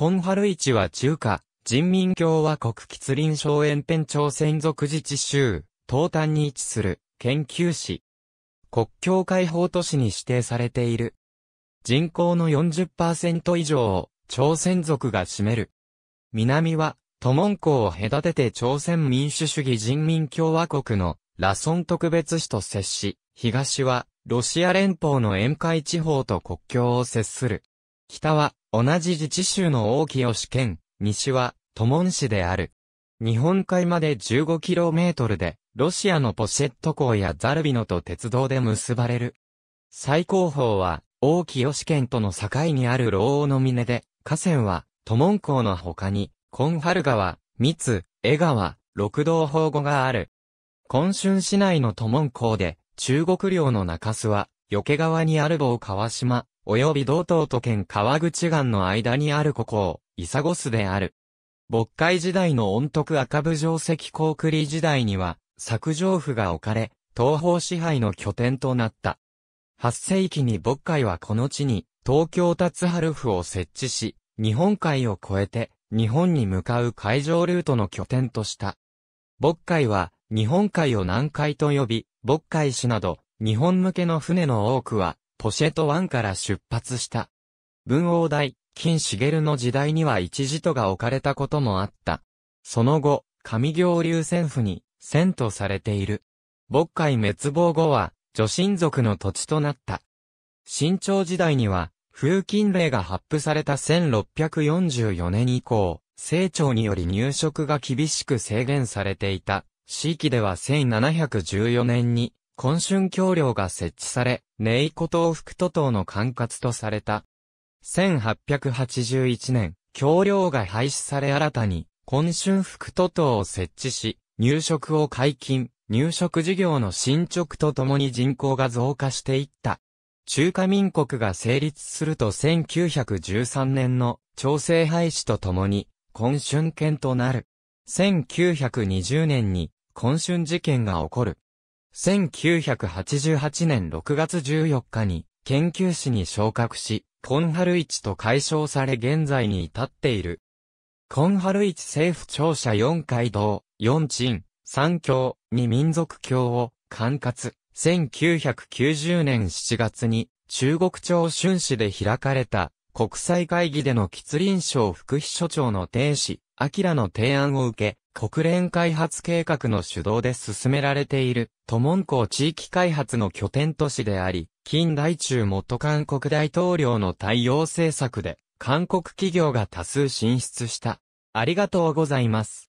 コンハル市は中華、人民共和国吉林省延辺朝鮮族自治州、東端に位置する、研究市。国境解放都市に指定されている。人口の40%以上を、朝鮮族が占める。南は、都門港を隔てて朝鮮民主主義人民共和国の、ラソン特別市と接し、東は、ロシア連邦の沿海地方と国境を接する。北は、同じ自治州の大吉県、西は、都門市である。日本海まで 15km で、ロシアのポシェット港やザルビノと鉄道で結ばれる。最高峰は、大吉県との境にある老王の峰で、河川は、都門港の他に、ハ春川、三津、江川、六道宝語がある。今春市内の都門港で、中国領の中洲は、余計川にある某川島、及び道東と県川口岸の間にある古港、イサゴスである。渤海時代の恩徳赤部城石高栗時代には、作城府が置かれ、東方支配の拠点となった。8世紀に渤海はこの地に、東京達春府を設置し、日本海を越えて、日本に向かう海上ルートの拠点とした。渤海は、日本海を南海と呼び、渤海市など、日本向けの船の多くは、ポシェト湾から出発した。文王大、金茂の時代には一時とが置かれたこともあった。その後、上行流船府に、遷都されている。渤海滅亡後は、女神族の土地となった。新朝時代には、風金令が発布された1644年以降、清朝により入植が厳しく制限されていた。地域では1714年に、今春橋梁が設置され、ネイコ島福都島の管轄とされた。1881年、橋梁が廃止され新たに、今春福都島を設置し、入植を解禁、入植事業の進捗とともに人口が増加していった。中華民国が成立すると1913年の調整廃止とともに、今春県となる。1920年に、今春事件が起こる。1988年6月14日に研究士に昇格し、コンハルイチと解消され現在に至っている。コンハルイチ政府庁舎4街道、4鎮、3教、2民族教を管轄。1990年7月に中国庁春市で開かれた国際会議での吉林省副秘書長の定子、明の提案を受け、国連開発計画の主導で進められている、都門港地域開発の拠点都市であり、近代中元韓国大統領の対応政策で、韓国企業が多数進出した。ありがとうございます。